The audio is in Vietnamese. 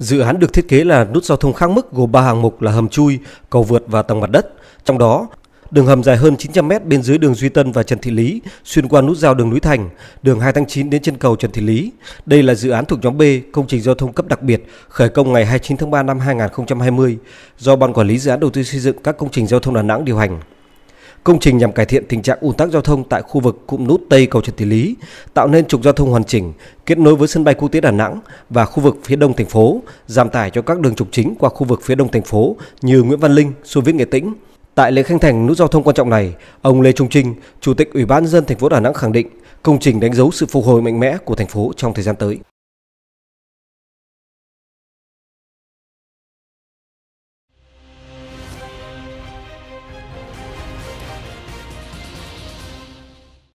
Dự án được thiết kế là nút giao thông khác mức gồm 3 hạng mục là hầm chui, cầu vượt và tầng mặt đất. Trong đó, đường hầm dài hơn 900 m bên dưới đường Duy Tân và Trần Thị Lý, xuyên qua nút giao đường Núi Thành, đường 2 tháng 9 đến chân cầu Trần Thị Lý. Đây là dự án thuộc nhóm B, công trình giao thông cấp đặc biệt, khởi công ngày 29 tháng 3 năm 2020 do Ban quản lý dự án đầu tư xây dựng các công trình giao thông Đà Nẵng điều hành. Công trình nhằm cải thiện tình trạng ùn tắc giao thông tại khu vực cụm nút Tây cầu Trần Tỷ Lý, tạo nên trục giao thông hoàn chỉnh, kết nối với sân bay quốc tế Đà Nẵng và khu vực phía đông thành phố, giảm tải cho các đường trục chính qua khu vực phía đông thành phố như Nguyễn Văn Linh, Xô Viết Nghệ Tĩnh. Tại lễ khánh thành nút giao thông quan trọng này, ông Lê Trung Trinh, Chủ tịch Ủy ban nhân dân thành phố Đà Nẵng khẳng định công trình đánh dấu sự phục hồi mạnh mẽ của thành phố trong thời gian tới.